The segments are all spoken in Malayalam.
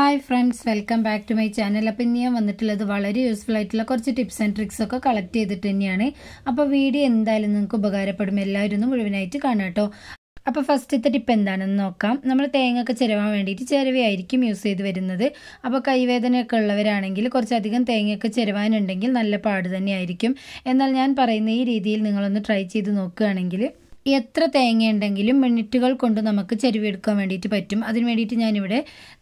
hi friends welcome back to my channel അപ്പം ഇനി ഞാൻ വന്നിട്ടുള്ളത് വളരെ യൂസ്ഫുൾ ആയിട്ടുള്ള കുറച്ച് ടിപ്സ് ആൻഡ് ട്രിക്സ് ഒക്കെ കളക്ട് ചെയ്തിട്ട് തന്നെയാണ് അപ്പോൾ വീഡിയോ എന്തായാലും നിങ്ങൾക്ക് ഉപകാരപ്പെടും എല്ലാവരും മുഴുവനായിട്ട് കാണാം കേട്ടോ അപ്പോൾ ഫസ്റ്റത്തെ ടിപ്പ് എന്താണെന്ന് നോക്കാം നമ്മൾ തേങ്ങയൊക്കെ ചിരവാൻ വേണ്ടിയിട്ട് ചിരവയായിരിക്കും യൂസ് ചെയ്ത് വരുന്നത് അപ്പോൾ കൈവേദനയൊക്കെ ഉള്ളവരാണെങ്കിൽ കുറച്ചധികം തേങ്ങയൊക്കെ ചിരവാനുണ്ടെങ്കിൽ നല്ല പാട് തന്നെയായിരിക്കും എന്നാൽ ഞാൻ പറയുന്ന ഈ രീതിയിൽ നിങ്ങളൊന്ന് ട്രൈ ചെയ്ത് നോക്കുകയാണെങ്കിൽ എത്ര തേങ്ങ ഉണ്ടെങ്കിലും മിനിറ്റുകൾ കൊണ്ട് നമുക്ക് ചെരുവെടുക്കാൻ വേണ്ടിയിട്ട് പറ്റും അതിന് വേണ്ടിയിട്ട് ഞാനിവിടെ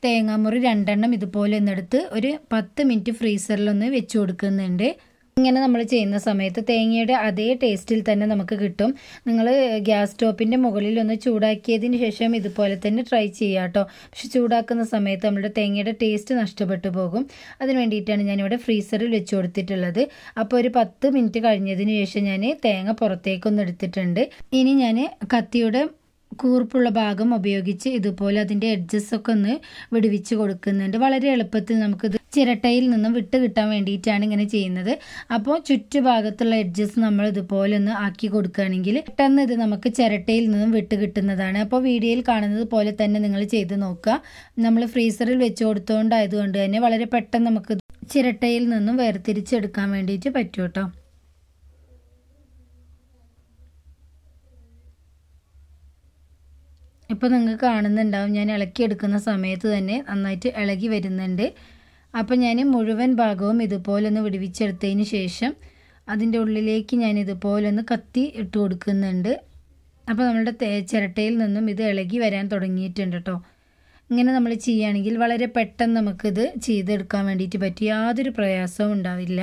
തേങ്ങാമുറി രണ്ടെണ്ണം ഇതുപോലെ ഒന്നെടുത്ത് ഒരു പത്ത് മിനിറ്റ് ഫ്രീസറിലൊന്ന് വെച്ച് കൊടുക്കുന്നുണ്ട് ഇങ്ങനെ നമ്മൾ ചെയ്യുന്ന സമയത്ത് തേങ്ങയുടെ അതേ ടേസ്റ്റിൽ തന്നെ നമുക്ക് കിട്ടും നിങ്ങൾ ഗ്യാസ് സ്റ്റോപ്പിൻ്റെ മുകളിൽ ഒന്ന് ചൂടാക്കിയതിന് ശേഷം ഇതുപോലെ തന്നെ ട്രൈ ചെയ്യുക കേട്ടോ പക്ഷെ ചൂടാക്കുന്ന സമയത്ത് നമ്മുടെ തേങ്ങയുടെ ടേസ്റ്റ് നഷ്ടപ്പെട്ടു പോകും അതിന് വേണ്ടിയിട്ടാണ് ഞാനിവിടെ ഫ്രീസറിൽ വെച്ച് കൊടുത്തിട്ടുള്ളത് അപ്പോൾ ഒരു പത്ത് മിനിറ്റ് കഴിഞ്ഞതിന് ശേഷം ഞാൻ തേങ്ങ പുറത്തേക്കൊന്ന് എടുത്തിട്ടുണ്ട് ഇനി ഞാൻ കത്തിയുടെ കൂർപ്പുള്ള ഭാഗം ഉപയോഗിച്ച് ഇതുപോലെ അതിൻ്റെ എഡ്ജസ് ഒക്കെ ഒന്ന് വിടുവിച്ച് കൊടുക്കുന്നുണ്ട് വളരെ എളുപ്പത്തിൽ നമുക്കിത് ചിരട്ടയിൽ നിന്നും വിട്ട് കിട്ടാൻ വേണ്ടിയിട്ടാണ് ഇങ്ങനെ ചെയ്യുന്നത് അപ്പോൾ ചുറ്റുഭാഗത്തുള്ള എഡ്ജസ് നമ്മൾ ഇതുപോലെ ഒന്ന് ആക്കി കൊടുക്കുകയാണെങ്കിൽ പെട്ടെന്ന് ഇത് നമുക്ക് ചിരട്ടയിൽ നിന്നും വിട്ട് കിട്ടുന്നതാണ് അപ്പോൾ വീഡിയോയിൽ കാണുന്നത് പോലെ തന്നെ നിങ്ങൾ ചെയ്ത് നോക്കുക നമ്മൾ ഫ്രീസറിൽ വെച്ച് കൊടുത്തുകൊണ്ടായതുകൊണ്ട് തന്നെ വളരെ പെട്ടെന്ന് നമുക്ക് ചിരട്ടയിൽ നിന്നും വേർതിരിച്ചെടുക്കാൻ വേണ്ടിയിട്ട് പറ്റും കേട്ടോ ഇപ്പോൾ നിങ്ങൾ കാണുന്നുണ്ടാവും ഞാൻ ഇളക്കി എടുക്കുന്ന സമയത്ത് തന്നെ നന്നായിട്ട് ഇളകി വരുന്നുണ്ട് അപ്പോൾ ഞാൻ മുഴുവൻ ഭാഗവും ഇതുപോലൊന്ന് വിടുവിച്ചെടുത്തതിന് ശേഷം അതിൻ്റെ ഉള്ളിലേക്ക് ഞാൻ ഇതുപോലൊന്ന് കത്തി ഇട്ട് കൊടുക്കുന്നുണ്ട് അപ്പോൾ നമ്മളുടെ ചിരട്ടയിൽ നിന്നും ഇത് ഇളകി വരാൻ തുടങ്ങിയിട്ടുണ്ട് കേട്ടോ ഇങ്ങനെ നമ്മൾ ചെയ്യുകയാണെങ്കിൽ വളരെ പെട്ടെന്ന് നമുക്കിത് ചെയ്തെടുക്കാൻ വേണ്ടിയിട്ട് പറ്റും യാതൊരു പ്രയാസവും ഉണ്ടാവില്ല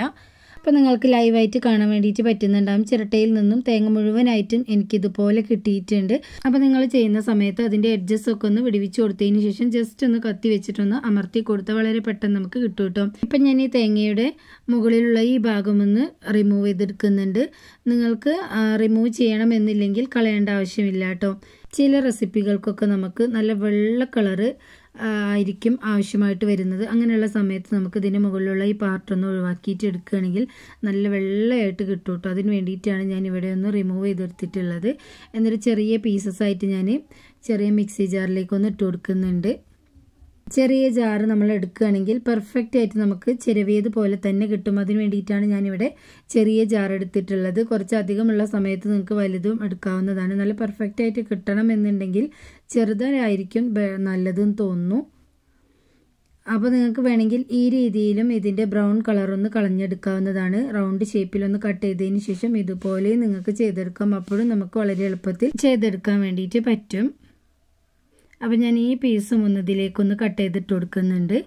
അപ്പോൾ നിങ്ങൾക്ക് ലൈവായിട്ട് കാണാൻ വേണ്ടിയിട്ട് പറ്റുന്നുണ്ടാവും ചിരട്ടയിൽ നിന്നും തേങ്ങ മുഴുവനായിട്ടും എനിക്കിതുപോലെ കിട്ടിയിട്ടുണ്ട് അപ്പോൾ നിങ്ങൾ ചെയ്യുന്ന സമയത്ത് അതിൻ്റെ എഡ്ജസ് ഒക്കെ ഒന്ന് വിടിവിച്ച് കൊടുത്തതിന് ശേഷം ജസ്റ്റ് ഒന്ന് കത്തി വെച്ചിട്ടൊന്ന് അമർത്തി കൊടുത്താൽ വളരെ പെട്ടെന്ന് നമുക്ക് കിട്ടും കേട്ടോ ഇപ്പം ഞാൻ ഈ തേങ്ങയുടെ മുകളിലുള്ള ഈ ഭാഗം ഒന്ന് റിമൂവ് ചെയ്തെടുക്കുന്നുണ്ട് നിങ്ങൾക്ക് റിമൂവ് ചെയ്യണമെന്നില്ലെങ്കിൽ കളയേണ്ട ആവശ്യമില്ല കേട്ടോ ചില റെസിപ്പികൾക്കൊക്കെ നമുക്ക് നല്ല വെള്ള കളറ് ആയിരിക്കും ആവശ്യമായിട്ട് വരുന്നത് അങ്ങനെയുള്ള സമയത്ത് നമുക്ക് ഇതിന് മുകളിലുള്ള ഈ പാർട്ടൊന്ന് ഒഴിവാക്കിയിട്ട് എടുക്കുകയാണെങ്കിൽ നല്ല വെള്ളമായിട്ട് കിട്ടും കേട്ടോ അതിന് വേണ്ടിയിട്ടാണ് ഞാൻ ഇവിടെ ഒന്ന് റിമൂവ് ചെയ്തെടുത്തിട്ടുള്ളത് എന്നിട്ട് ചെറിയ പീസസ് ആയിട്ട് ഞാൻ ചെറിയ മിക്സി ജാറിലേക്കൊന്ന് ഇട്ട് കൊടുക്കുന്നുണ്ട് ചെറിയ ജാറ് നമ്മൾ എടുക്കുകയാണെങ്കിൽ പെർഫെക്റ്റ് ആയിട്ട് നമുക്ക് ചിരവിയത് പോലെ തന്നെ കിട്ടും അതിന് വേണ്ടിയിട്ടാണ് ഞാനിവിടെ ചെറിയ ജാർ എടുത്തിട്ടുള്ളത് കുറച്ച് അധികമുള്ള സമയത്ത് നിങ്ങൾക്ക് വലുതും എടുക്കാവുന്നതാണ് നല്ല പെർഫെക്റ്റ് ആയിട്ട് കിട്ടണം എന്നുണ്ടെങ്കിൽ ചെറുതായിരിക്കും നല്ലതെന്ന് തോന്നുന്നു അപ്പോൾ നിങ്ങൾക്ക് വേണമെങ്കിൽ ഈ രീതിയിലും ഇതിൻ്റെ ബ്രൗൺ കളറൊന്ന് കളഞ്ഞെടുക്കാവുന്നതാണ് റൗണ്ട് ഷേപ്പിലൊന്ന് കട്ട് ചെയ്തതിന് ശേഷം ഇതുപോലെ നിങ്ങൾക്ക് ചെയ്തെടുക്കാം അപ്പോഴും നമുക്ക് വളരെ എളുപ്പത്തിൽ ചെയ്തെടുക്കാൻ വേണ്ടിയിട്ട് പറ്റും അപ്പോൾ ഞാൻ ഈ പീസും ഒന്ന് ഇതിലേക്കൊന്ന് കട്ട് ചെയ്തിട്ട് കൊടുക്കുന്നുണ്ട്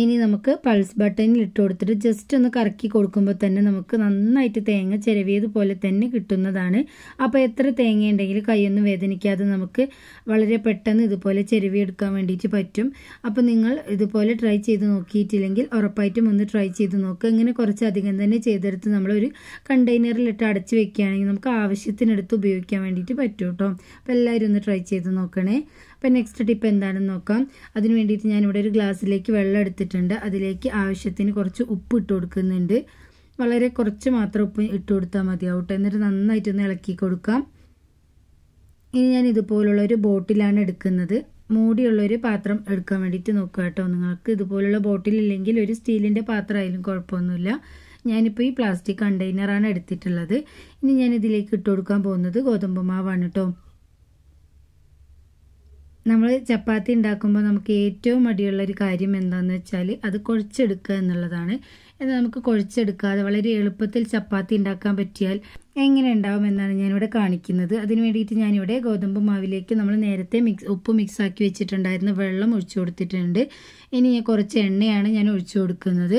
ഇനി നമുക്ക് പൾസ് ബട്ടണിൽ ഇട്ട് കൊടുത്തിട്ട് ജസ്റ്റ് ഒന്ന് കറക്കി കൊടുക്കുമ്പോൾ തന്നെ നമുക്ക് നന്നായിട്ട് തേങ്ങ ചിരവിയതുപോലെ തന്നെ കിട്ടുന്നതാണ് അപ്പോൾ എത്ര തേങ്ങ ഉണ്ടെങ്കിൽ കൈയൊന്നും വേദനിക്കാതെ നമുക്ക് വളരെ പെട്ടെന്ന് ഇതുപോലെ എടുക്കാൻ വേണ്ടിയിട്ട് പറ്റും അപ്പോൾ നിങ്ങൾ ഇതുപോലെ ട്രൈ ചെയ്ത് നോക്കിയിട്ടില്ലെങ്കിൽ ഉറപ്പായിട്ടും ഒന്ന് ട്രൈ ചെയ്ത് നോക്കുക ഇങ്ങനെ കുറച്ചധികം തന്നെ ചെയ്തെടുത്ത് നമ്മളൊരു കണ്ടെയ്നറിലിട്ട് അടച്ച് വെക്കുകയാണെങ്കിൽ നമുക്ക് ആവശ്യത്തിനെടുത്ത് ഉപയോഗിക്കാൻ വേണ്ടിയിട്ട് പറ്റും കേട്ടോ അപ്പോൾ എല്ലാവരും ഒന്ന് ട്രൈ ചെയ്ത് നോക്കണേ അപ്പം നെക്സ്റ്റ് ടിപ്പ് എന്താണെന്ന് നോക്കാം അതിന് വേണ്ടിയിട്ട് ഞാനിവിടെ ഒരു ഗ്ലാസ്സിലേക്ക് വെള്ളം എടുത്തിട്ടുണ്ട് അതിലേക്ക് ആവശ്യത്തിന് കുറച്ച് ഉപ്പ് ഇട്ട് കൊടുക്കുന്നുണ്ട് വളരെ കുറച്ച് മാത്രം ഉപ്പ് ഇട്ട് കൊടുത്താൽ മതിയാവട്ടെ എന്നിട്ട് നന്നായിട്ടൊന്ന് ഇളക്കി കൊടുക്കാം ഇനി ഞാൻ ഇതുപോലുള്ള ഒരു ബോട്ടിലാണ് എടുക്കുന്നത് മൂടിയുള്ളൊരു പാത്രം എടുക്കാൻ വേണ്ടിയിട്ട് നോക്കുക കേട്ടോ നിങ്ങൾക്ക് ഇതുപോലുള്ള ബോട്ടിൽ ഇല്ലെങ്കിൽ ഒരു സ്റ്റീലിൻ്റെ പാത്രമായാലും കുഴപ്പമൊന്നുമില്ല ഞാനിപ്പോൾ ഈ പ്ലാസ്റ്റിക് കണ്ടെയ്നറാണ് എടുത്തിട്ടുള്ളത് ഇനി ഞാൻ ഇതിലേക്ക് ഇട്ട് കൊടുക്കാൻ പോകുന്നത് ഗോതമ്പ് മാവാണ് കേട്ടോ നമ്മൾ ചപ്പാത്തി ഉണ്ടാക്കുമ്പോൾ നമുക്ക് ഏറ്റവും മടിയുള്ള ഒരു കാര്യം എന്താണെന്ന് വെച്ചാൽ അത് കുഴച്ചെടുക്കുക എന്നുള്ളതാണ് എന്നാൽ നമുക്ക് കുഴച്ചെടുക്കാതെ വളരെ എളുപ്പത്തിൽ ചപ്പാത്തി ഉണ്ടാക്കാൻ പറ്റിയാൽ എങ്ങനെ ഉണ്ടാവും എന്നാണ് ഞാനിവിടെ കാണിക്കുന്നത് അതിന് വേണ്ടിയിട്ട് ഞാനിവിടെ ഗോതമ്പ് മാവിലേക്ക് നമ്മൾ നേരത്തെ മിക്സ് ഉപ്പ് മിക്സ് ആക്കി വെച്ചിട്ടുണ്ടായിരുന്ന വെള്ളം ഒഴിച്ചു കൊടുത്തിട്ടുണ്ട് ഇനി കുറച്ച് എണ്ണയാണ് ഞാൻ ഒഴിച്ചു കൊടുക്കുന്നത്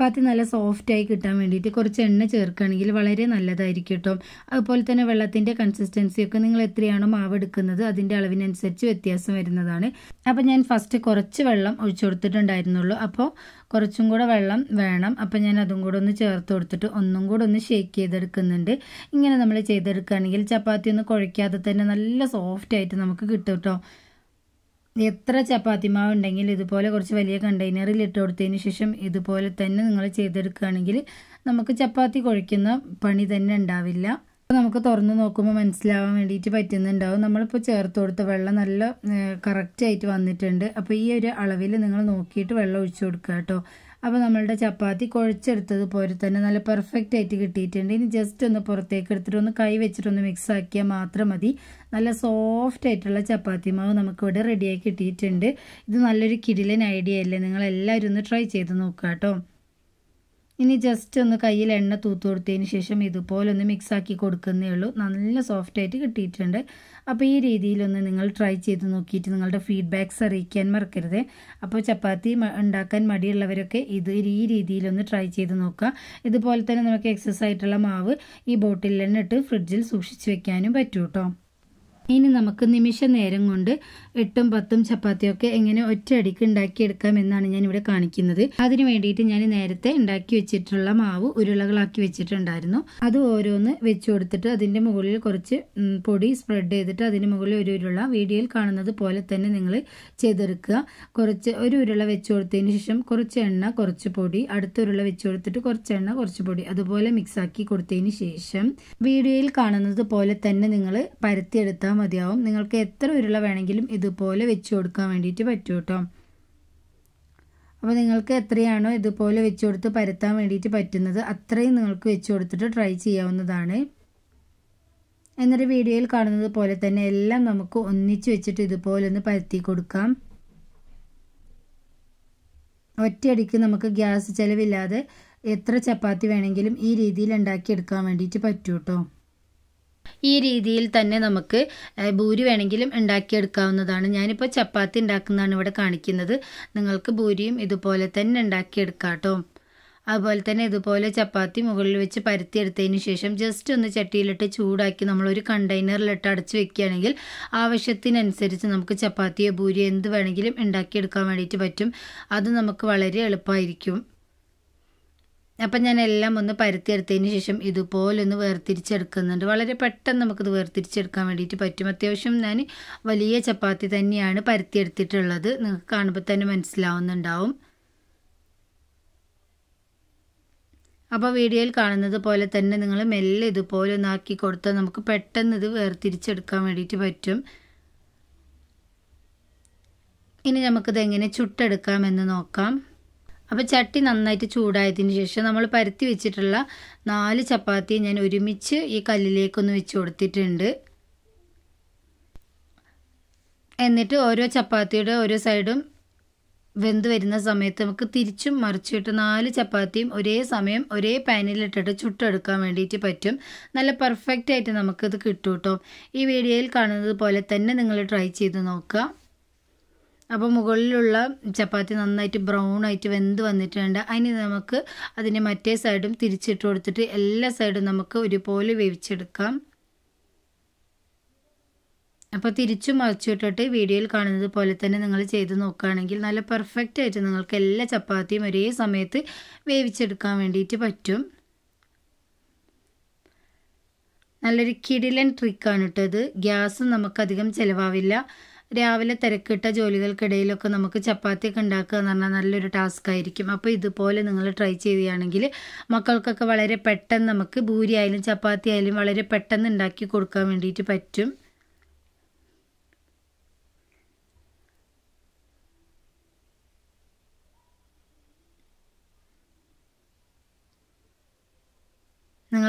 ചപ്പാത്തി നല്ല സോഫ്റ്റായി കിട്ടാൻ വേണ്ടിയിട്ട് കുറച്ച് എണ്ണ ചേർക്കുകയാണെങ്കിൽ വളരെ നല്ലതായിരിക്കും കേട്ടോ അതുപോലെ തന്നെ വെള്ളത്തിൻ്റെ കൺസിസ്റ്റൻസിയൊക്കെ നിങ്ങൾ എത്രയാണോ മാവ് എടുക്കുന്നത് അതിൻ്റെ അളവിനനുസരിച്ച് വ്യത്യാസം വരുന്നതാണ് അപ്പോൾ ഞാൻ ഫസ്റ്റ് കുറച്ച് വെള്ളം ഒഴിച്ചു കൊടുത്തിട്ടുണ്ടായിരുന്നുള്ളൂ അപ്പോൾ കുറച്ചും കൂടെ വെള്ളം വേണം അപ്പോൾ ഞാൻ അതും കൂടെ ഒന്ന് ചേർത്ത് കൊടുത്തിട്ട് ഒന്നും കൂടെ ഒന്ന് ഷേക്ക് ചെയ്തെടുക്കുന്നുണ്ട് ഇങ്ങനെ നമ്മൾ ചെയ്തെടുക്കുകയാണെങ്കിൽ ചപ്പാത്തി ഒന്ന് കുഴയ്ക്കാതെ തന്നെ നല്ല സോഫ്റ്റായിട്ട് നമുക്ക് കിട്ടും കേട്ടോ എത്ര ചപ്പാത്തി മാവ് ഉണ്ടെങ്കിൽ ഇതുപോലെ കുറച്ച് വലിയ കണ്ടെയ്നറിൽ ഇട്ട് കൊടുത്തതിന് ശേഷം ഇതുപോലെ തന്നെ നിങ്ങൾ ചെയ്തെടുക്കുകയാണെങ്കിൽ നമുക്ക് ചപ്പാത്തി കുഴയ്ക്കുന്ന പണി തന്നെ ഉണ്ടാവില്ല നമുക്ക് തുറന്ന് നോക്കുമ്പോൾ മനസ്സിലാവാൻ വേണ്ടിയിട്ട് പറ്റുന്നുണ്ടാവും നമ്മളിപ്പോൾ ചേർത്ത് കൊടുത്ത വെള്ളം നല്ല കറക്റ്റായിട്ട് വന്നിട്ടുണ്ട് അപ്പോൾ ഈ ഒരു അളവിൽ നിങ്ങൾ നോക്കിയിട്ട് വെള്ളം ഒഴിച്ചു കൊടുക്കുക കേട്ടോ അപ്പോൾ നമ്മളുടെ ചപ്പാത്തി കുഴച്ചെടുത്തത് പോലെ തന്നെ നല്ല പെർഫെക്റ്റ് ആയിട്ട് കിട്ടിയിട്ടുണ്ട് ഇനി ജസ്റ്റ് ഒന്ന് പുറത്തേക്ക് എടുത്തിട്ട് ഒന്ന് കൈ വെച്ചിട്ടൊന്ന് മിക്സ് ആക്കിയാൽ മാത്രം മതി നല്ല സോഫ്റ്റ് ആയിട്ടുള്ള ചപ്പാത്തി മാവ് നമുക്കിവിടെ റെഡിയായി കിട്ടിയിട്ടുണ്ട് ഇത് നല്ലൊരു കിടിലൻ ഐഡിയ അല്ലേ നിങ്ങളെല്ലാവരും ഒന്ന് ട്രൈ ചെയ്ത് നോക്കുക കേട്ടോ ഇനി ജസ്റ്റ് ഒന്ന് കയ്യിൽ എണ്ണ തൂത്ത് കൊടുത്തതിന് ശേഷം ഇതുപോലെ ഒന്ന് മിക്സ് ആക്കി കൊടുക്കുന്നേ ഉള്ളൂ നല്ല സോഫ്റ്റായിട്ട് കിട്ടിയിട്ടുണ്ട് അപ്പോൾ ഈ രീതിയിലൊന്ന് നിങ്ങൾ ട്രൈ ചെയ്ത് നോക്കിയിട്ട് നിങ്ങളുടെ ഫീഡ്ബാക്ക്സ് അറിയിക്കാൻ മറക്കരുത് അപ്പോൾ ചപ്പാത്തി ഉണ്ടാക്കാൻ മടിയുള്ളവരൊക്കെ ഇത് ഈ രീതിയിലൊന്ന് ട്രൈ ചെയ്ത് നോക്കുക ഇതുപോലെ തന്നെ നമുക്ക് എക്സസ് ആയിട്ടുള്ള മാവ് ഈ ബോട്ടിലിൽ തന്നെ ഇട്ട് ഫ്രിഡ്ജിൽ സൂക്ഷിച്ച് വെക്കാനും പറ്റൂട്ടോ ഇനി നമുക്ക് നിമിഷ നേരം കൊണ്ട് എട്ടും പത്തും ചപ്പാത്തിയൊക്കെ എങ്ങനെ ഒറ്റയടിക്ക് ഉണ്ടാക്കിയെടുക്കാം എന്നാണ് ഞാൻ ഇവിടെ കാണിക്കുന്നത് അതിന് വേണ്ടിയിട്ട് ഞാൻ നേരത്തെ ഉണ്ടാക്കി വെച്ചിട്ടുള്ള മാവ് ഉരുളകളാക്കി വെച്ചിട്ടുണ്ടായിരുന്നു അത് ഓരോന്ന് വെച്ചു കൊടുത്തിട്ട് അതിൻ്റെ മുകളിൽ കുറച്ച് പൊടി സ്പ്രെഡ് ചെയ്തിട്ട് അതിന് മുകളിൽ ഒരു ഉരുള വീഡിയോയിൽ കാണുന്നത് പോലെ തന്നെ നിങ്ങൾ ചെയ്തെടുക്കുക കുറച്ച് ഒരു ഉരുള വെച്ച് കൊടുത്തതിന് ശേഷം കുറച്ച് എണ്ണ കുറച്ച് പൊടി അടുത്ത ഉരുള വെച്ച് കൊടുത്തിട്ട് കുറച്ച് എണ്ണ കുറച്ച് പൊടി അതുപോലെ മിക്സാക്കി കൊടുത്തതിന് ശേഷം വീഡിയോയിൽ കാണുന്നത് പോലെ തന്നെ നിങ്ങൾ പരത്തിയെടുത്താൽ മതിയാവും നിങ്ങൾക്ക് എത്ര ഉരുള വേണമെങ്കിലും ഇതുപോലെ വെച്ച് കൊടുക്കാൻ വേണ്ടിയിട്ട് പറ്റും കേട്ടോ അപ്പോൾ നിങ്ങൾക്ക് എത്രയാണോ ഇതുപോലെ വെച്ച് കൊടുത്ത് പരത്താൻ വേണ്ടിയിട്ട് പറ്റുന്നത് അത്രയും നിങ്ങൾക്ക് വെച്ച് കൊടുത്തിട്ട് ട്രൈ ചെയ്യാവുന്നതാണ് എന്നൊരു വീഡിയോയിൽ കാണുന്നത് പോലെ തന്നെ എല്ലാം നമുക്ക് ഒന്നിച്ച് വെച്ചിട്ട് ഇതുപോലെ ഒന്ന് പരത്തി കൊടുക്കാം ഒറ്റയടിക്ക് നമുക്ക് ഗ്യാസ് ചിലവില്ലാതെ എത്ര ചപ്പാത്തി വേണമെങ്കിലും ഈ രീതിയിൽ ഉണ്ടാക്കിയെടുക്കാൻ വേണ്ടിയിട്ട് പറ്റൂട്ടോ ഈ രീതിയിൽ തന്നെ നമുക്ക് ഭൂരി വേണമെങ്കിലും ഉണ്ടാക്കിയെടുക്കാവുന്നതാണ് ഞാനിപ്പോൾ ചപ്പാത്തി ഉണ്ടാക്കുന്നതാണ് ഇവിടെ കാണിക്കുന്നത് നിങ്ങൾക്ക് ഭൂരിയും ഇതുപോലെ തന്നെ ഉണ്ടാക്കിയെടുക്കാം കേട്ടോ അതുപോലെ തന്നെ ഇതുപോലെ ചപ്പാത്തി മുകളിൽ വെച്ച് പരത്തിയെടുത്തതിന് ശേഷം ജസ്റ്റ് ഒന്ന് ചട്ടിയിലിട്ട് ചൂടാക്കി നമ്മളൊരു കണ്ടെയ്നറിലിട്ട് അടച്ചു വെക്കുകയാണെങ്കിൽ ആവശ്യത്തിനനുസരിച്ച് നമുക്ക് ചപ്പാത്തിയോ ഭൂരിയോ എന്ത് വേണമെങ്കിലും ഉണ്ടാക്കിയെടുക്കാൻ വേണ്ടിയിട്ട് പറ്റും അത് നമുക്ക് വളരെ എളുപ്പമായിരിക്കും അപ്പം ഞാൻ എല്ലാം ഒന്ന് പരത്തിയെടുത്തതിന് ശേഷം ഇതുപോലൊന്ന് വേർതിരിച്ചെടുക്കുന്നുണ്ട് വളരെ പെട്ടെന്ന് നമുക്കിത് വേർതിരിച്ചെടുക്കാൻ വേണ്ടിയിട്ട് പറ്റും അത്യാവശ്യം ഞാൻ വലിയ ചപ്പാത്തി തന്നെയാണ് പരത്തിയെടുത്തിട്ടുള്ളത് നിങ്ങൾക്ക് കാണുമ്പോൾ തന്നെ മനസ്സിലാവുന്നുണ്ടാവും അപ്പോൾ വീഡിയോയിൽ കാണുന്നത് പോലെ തന്നെ നിങ്ങൾ മെല്ലെ ഇതുപോലെ ഒന്നാക്കി കൊടുത്താൽ നമുക്ക് പെട്ടെന്ന് ഇത് വേർതിരിച്ചെടുക്കാൻ വേണ്ടിയിട്ട് പറ്റും ഇനി നമുക്കിത് എങ്ങനെ ചുട്ടെടുക്കാമെന്ന് നോക്കാം അപ്പോൾ ചട്ടി നന്നായിട്ട് ചൂടായതിന് ശേഷം നമ്മൾ പരത്തി വെച്ചിട്ടുള്ള നാല് ചപ്പാത്തി ഞാൻ ഒരുമിച്ച് ഈ കല്ലിലേക്കൊന്ന് വെച്ച് കൊടുത്തിട്ടുണ്ട് എന്നിട്ട് ഓരോ ചപ്പാത്തിയുടെ ഓരോ സൈഡും വെന്ത് വരുന്ന സമയത്ത് നമുക്ക് തിരിച്ചും മറിച്ചിട്ട് നാല് ചപ്പാത്തിയും ഒരേ സമയം ഒരേ പാനിലിട്ടിട്ട് ചുട്ടെടുക്കാൻ വേണ്ടിയിട്ട് പറ്റും നല്ല പെർഫെക്റ്റ് ആയിട്ട് നമുക്കിത് കിട്ടും കേട്ടോ ഈ വീഡിയോയിൽ കാണുന്നത് പോലെ തന്നെ നിങ്ങൾ ട്രൈ ചെയ്ത് നോക്കുക അപ്പോൾ മുകളിലുള്ള ചപ്പാത്തി നന്നായിട്ട് ബ്രൗൺ ആയിട്ട് വെന്ത് വന്നിട്ടുണ്ട് അതിന് നമുക്ക് അതിൻ്റെ മറ്റേ സൈഡും തിരിച്ചിട്ട് കൊടുത്തിട്ട് എല്ലാ സൈഡും നമുക്ക് ഒരുപോലെ വേവിച്ചെടുക്കാം അപ്പോൾ തിരിച്ചു മറിച്ചിട്ടിട്ട് വീഡിയോയിൽ കാണുന്നത് പോലെ തന്നെ നിങ്ങൾ ചെയ്ത് നോക്കുകയാണെങ്കിൽ നല്ല പെർഫെക്റ്റ് ആയിട്ട് നിങ്ങൾക്ക് എല്ലാ ചപ്പാത്തിയും ഒരേ സമയത്ത് വേവിച്ചെടുക്കാൻ വേണ്ടിയിട്ട് പറ്റും നല്ലൊരു കിടിലൻ ട്രിക്കാണ് കേട്ടോ ഇത് ഗ്യാസ് നമുക്കധികം ചിലവാവില്ല രാവിലെ തിരക്കിട്ട ജോലികൾക്കിടയിലൊക്കെ നമുക്ക് ചപ്പാത്തിയൊക്കെ ഉണ്ടാക്കുക എന്ന് പറഞ്ഞാൽ നല്ലൊരു ടാസ്ക് ആയിരിക്കും അപ്പോൾ ഇതുപോലെ നിങ്ങൾ ട്രൈ ചെയ്യുകയാണെങ്കിൽ മക്കൾക്കൊക്കെ വളരെ പെട്ടെന്ന് നമുക്ക് ഭൂരി ആയാലും ചപ്പാത്തി ആയാലും വളരെ പെട്ടെന്ന് ഉണ്ടാക്കി കൊടുക്കാൻ വേണ്ടിയിട്ട് പറ്റും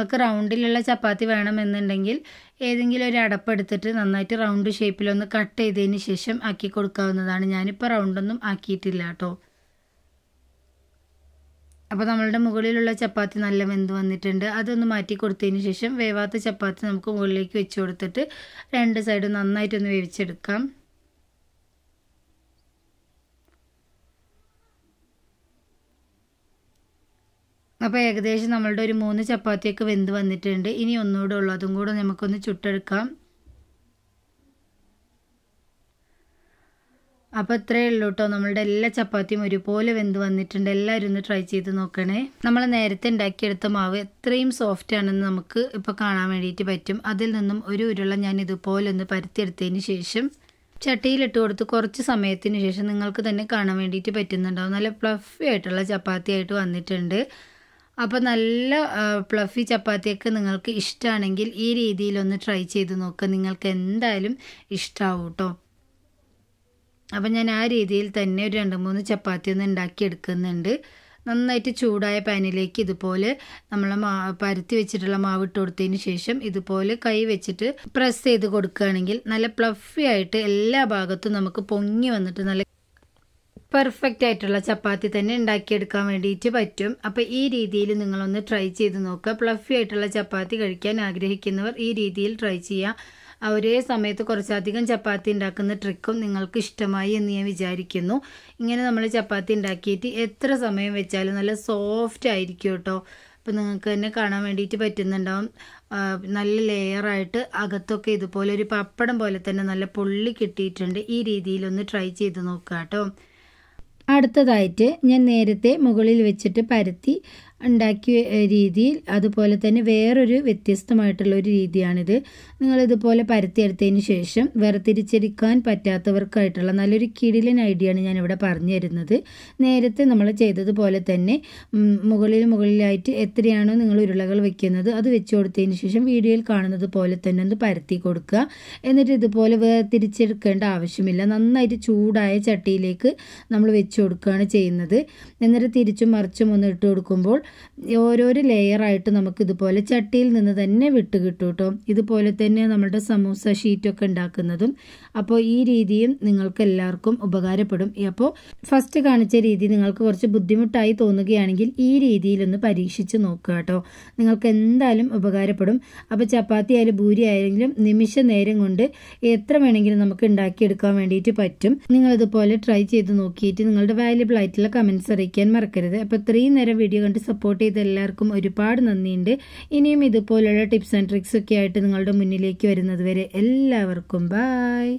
നിങ്ങൾക്ക് റൗണ്ടിലുള്ള ചപ്പാത്തി വേണമെന്നുണ്ടെങ്കിൽ ഏതെങ്കിലും ഒരു അടപ്പെടുത്തിട്ട് നന്നായിട്ട് റൗണ്ട് ഷേപ്പിലൊന്ന് കട്ട് ചെയ്തതിന് ശേഷം ആക്കി കൊടുക്കാവുന്നതാണ് ഞാനിപ്പോൾ റൗണ്ടൊന്നും ആക്കിയിട്ടില്ല കേട്ടോ അപ്പോൾ നമ്മളുടെ മുകളിലുള്ള ചപ്പാത്തി നല്ല വെന്ത് വന്നിട്ടുണ്ട് അതൊന്ന് മാറ്റി കൊടുത്തതിന് ശേഷം വേവാത്ത ചപ്പാത്തി നമുക്ക് മുകളിലേക്ക് വെച്ച് കൊടുത്തിട്ട് രണ്ട് സൈഡും നന്നായിട്ടൊന്ന് വേവിച്ചെടുക്കാം അപ്പോൾ ഏകദേശം നമ്മളുടെ ഒരു മൂന്ന് ചപ്പാത്തിയൊക്കെ വെന്ത് വന്നിട്ടുണ്ട് ഇനി ഒന്നുകൂടെ ഉള്ളൂ അതും കൂടെ നമുക്കൊന്ന് ചുട്ടെടുക്കാം അപ്പോൾ ഇത്രയേ ഉള്ളൂ കേട്ടോ നമ്മളുടെ എല്ലാ ചപ്പാത്തിയും ഒരുപോലെ വെന്ത് വന്നിട്ടുണ്ട് എല്ലാവരും ഒന്ന് ട്രൈ ചെയ്ത് നോക്കണേ നമ്മൾ നേരത്തെ ഉണ്ടാക്കിയെടുത്ത മാവ് എത്രയും സോഫ്റ്റ് ആണെന്ന് നമുക്ക് ഇപ്പോൾ കാണാൻ വേണ്ടിയിട്ട് പറ്റും അതിൽ നിന്നും ഒരു ഉരുള ഞാൻ ഇതുപോലെ ഒന്ന് പരത്തിയെടുത്തതിന് ശേഷം ചട്ടിയിലിട്ട് കൊടുത്ത് കുറച്ച് സമയത്തിന് ശേഷം നിങ്ങൾക്ക് തന്നെ കാണാൻ വേണ്ടിയിട്ട് പറ്റുന്നുണ്ടാവും നല്ല പ്ലഫി ആയിട്ടുള്ള ചപ്പാത്തി ആയിട്ട് വന്നിട്ടുണ്ട് അപ്പോൾ നല്ല പ്ലഫി ചപ്പാത്തിയൊക്കെ നിങ്ങൾക്ക് ഇഷ്ടമാണെങ്കിൽ ഈ രീതിയിലൊന്ന് ട്രൈ ചെയ്ത് നോക്കുക നിങ്ങൾക്ക് എന്തായാലും ഇഷ്ടമാവും കേട്ടോ അപ്പം ഞാൻ ആ രീതിയിൽ തന്നെ ഒരു രണ്ട് മൂന്ന് ചപ്പാത്തി ഒന്ന് ഉണ്ടാക്കിയെടുക്കുന്നുണ്ട് നന്നായിട്ട് ചൂടായ പാനിലേക്ക് ഇതുപോലെ നമ്മൾ മാ പരത്തി വെച്ചിട്ടുള്ള മാവ് ഇട്ട് കൊടുത്തതിന് ശേഷം ഇതുപോലെ കൈ വെച്ചിട്ട് പ്രസ് ചെയ്ത് കൊടുക്കുകയാണെങ്കിൽ നല്ല പ്ലഫി ആയിട്ട് എല്ലാ ഭാഗത്തും നമുക്ക് പൊങ്ങി വന്നിട്ട് നല്ല പെർഫെക്റ്റ് ആയിട്ടുള്ള ചപ്പാത്തി തന്നെ ഉണ്ടാക്കിയെടുക്കാൻ വേണ്ടിയിട്ട് പറ്റും അപ്പോൾ ഈ രീതിയിൽ നിങ്ങളൊന്ന് ട്രൈ ചെയ്ത് നോക്കുക പ്ലഫി ആയിട്ടുള്ള ചപ്പാത്തി കഴിക്കാൻ ആഗ്രഹിക്കുന്നവർ ഈ രീതിയിൽ ട്രൈ ചെയ്യുക ഒരേ സമയത്ത് കുറച്ചധികം ചപ്പാത്തി ഉണ്ടാക്കുന്ന ട്രിക്കും നിങ്ങൾക്ക് ഇഷ്ടമായി എന്ന് ഞാൻ വിചാരിക്കുന്നു ഇങ്ങനെ നമ്മൾ ചപ്പാത്തി ഉണ്ടാക്കിയിട്ട് എത്ര സമയം വെച്ചാലും നല്ല സോഫ്റ്റ് ആയിരിക്കും കേട്ടോ അപ്പോൾ നിങ്ങൾക്ക് തന്നെ കാണാൻ വേണ്ടിയിട്ട് പറ്റുന്നുണ്ടാവും നല്ല ലെയറായിട്ട് അകത്തൊക്കെ ഇതുപോലെ ഒരു പപ്പടം പോലെ തന്നെ നല്ല പൊള്ളി കിട്ടിയിട്ടുണ്ട് ഈ രീതിയിലൊന്ന് ട്രൈ ചെയ്ത് നോക്കുക കേട്ടോ അടുത്തതായിട്ട് ഞാൻ നേരത്തെ മുകളിൽ വെച്ചിട്ട് പരത്തി ഉണ്ടാക്കിയ രീതിയിൽ അതുപോലെ തന്നെ വേറൊരു വ്യത്യസ്തമായിട്ടുള്ള ഒരു രീതിയാണിത് നിങ്ങളിതുപോലെ പരത്തിയെടുത്തതിന് ശേഷം വേർതിരിച്ചെടുക്കാൻ പറ്റാത്തവർക്കായിട്ടുള്ള നല്ലൊരു കിടിലൻ ഐഡിയയാണ് ഞാനിവിടെ പറഞ്ഞു തരുന്നത് നേരത്തെ നമ്മൾ ചെയ്തതുപോലെ തന്നെ മുകളിൽ മുകളിലായിട്ട് എത്രയാണോ നിങ്ങൾ ഉരുളകൾ വെക്കുന്നത് അത് വെച്ച് കൊടുത്തതിന് ശേഷം വീഡിയോയിൽ കാണുന്നത് പോലെ തന്നെ ഒന്ന് പരത്തി കൊടുക്കുക എന്നിട്ട് ഇതുപോലെ വേർതിരിച്ചെടുക്കേണ്ട ആവശ്യമില്ല നന്നായിട്ട് ചൂടായ ചട്ടിയിലേക്ക് നമ്മൾ വെച്ച് കൊടുക്കുകയാണ് ചെയ്യുന്നത് എന്നിട്ട് തിരിച്ചും മറിച്ചും ഒന്ന് ഇട്ട് കൊടുക്കുമ്പോൾ ഓരോരോ ലെയറായിട്ട് നമുക്ക് ഇതുപോലെ ചട്ടിയിൽ നിന്ന് തന്നെ വിട്ട് കിട്ടും കേട്ടോ ഇതുപോലെ തന്നെ നമ്മുടെ സമൂസ ഷീറ്റൊക്കെ ഉണ്ടാക്കുന്നതും അപ്പോൾ ഈ രീതിയും നിങ്ങൾക്ക് എല്ലാവർക്കും ഉപകാരപ്പെടും അപ്പോൾ ഫസ്റ്റ് കാണിച്ച രീതി നിങ്ങൾക്ക് കുറച്ച് ബുദ്ധിമുട്ടായി തോന്നുകയാണെങ്കിൽ ഈ രീതിയിലൊന്ന് പരീക്ഷിച്ച് നോക്കുക കേട്ടോ നിങ്ങൾക്ക് എന്തായാലും ഉപകാരപ്പെടും അപ്പോൾ ചപ്പാത്തി ആയാലും ഭൂരി ആയാലും നിമിഷ നേരം കൊണ്ട് എത്ര വേണമെങ്കിലും നമുക്ക് ഉണ്ടാക്കിയെടുക്കാൻ വേണ്ടിയിട്ട് പറ്റും നിങ്ങളിതുപോലെ ട്രൈ ചെയ്ത് നോക്കിയിട്ട് നിങ്ങളുടെ വാല്യബിൾ ആയിട്ടുള്ള കമൻസ് അറിയിക്കാൻ മറക്കരുത് അപ്പോൾ ഇത്രയും നേരം വീഡിയോ കണ്ട് സപ്പോർട്ട് സപ്പോർട്ട് ചെയ്ത എല്ലാവർക്കും ഒരുപാട് നന്ദിയുണ്ട് ഇനിയും ഇതുപോലുള്ള ടിപ്സ് ആൻഡ് ട്രിക്സ് ഒക്കെ ആയിട്ട് നിങ്ങളുടെ മുന്നിലേക്ക് വരുന്നത് വരെ എല്ലാവർക്കും ബായ്